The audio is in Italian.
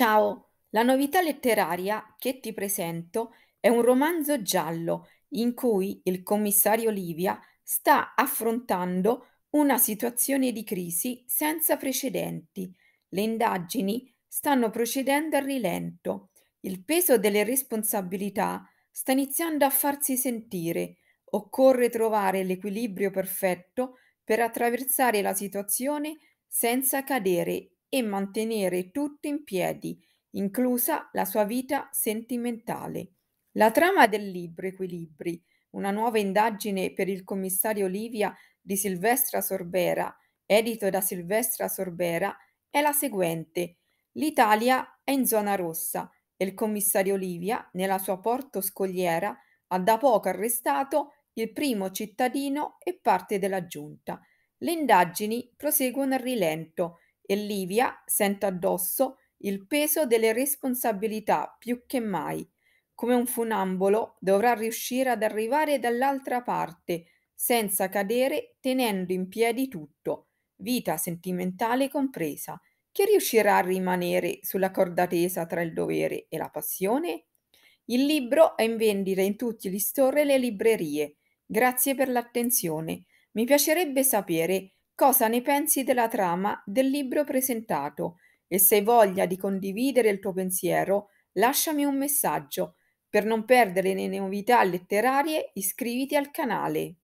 Ciao, la novità letteraria che ti presento è un romanzo giallo in cui il commissario Livia sta affrontando una situazione di crisi senza precedenti. Le indagini stanno procedendo a rilento. Il peso delle responsabilità sta iniziando a farsi sentire. Occorre trovare l'equilibrio perfetto per attraversare la situazione senza cadere e mantenere tutto in piedi, inclusa la sua vita sentimentale. La trama del libro Equilibri, una nuova indagine per il commissario Livia di Silvestra Sorbera, edito da Silvestra Sorbera, è la seguente. L'Italia è in zona rossa e il commissario Livia, nella sua porto scogliera, ha da poco arrestato il primo cittadino e parte della giunta. Le indagini proseguono a rilento e Livia sente addosso il peso delle responsabilità più che mai. Come un funambolo dovrà riuscire ad arrivare dall'altra parte senza cadere tenendo in piedi tutto, vita sentimentale compresa. Chi riuscirà a rimanere sulla corda tesa tra il dovere e la passione? Il libro è in vendita in tutti gli store e le librerie. Grazie per l'attenzione. Mi piacerebbe sapere cosa ne pensi della trama del libro presentato e se hai voglia di condividere il tuo pensiero, lasciami un messaggio. Per non perdere le novità letterarie, iscriviti al canale.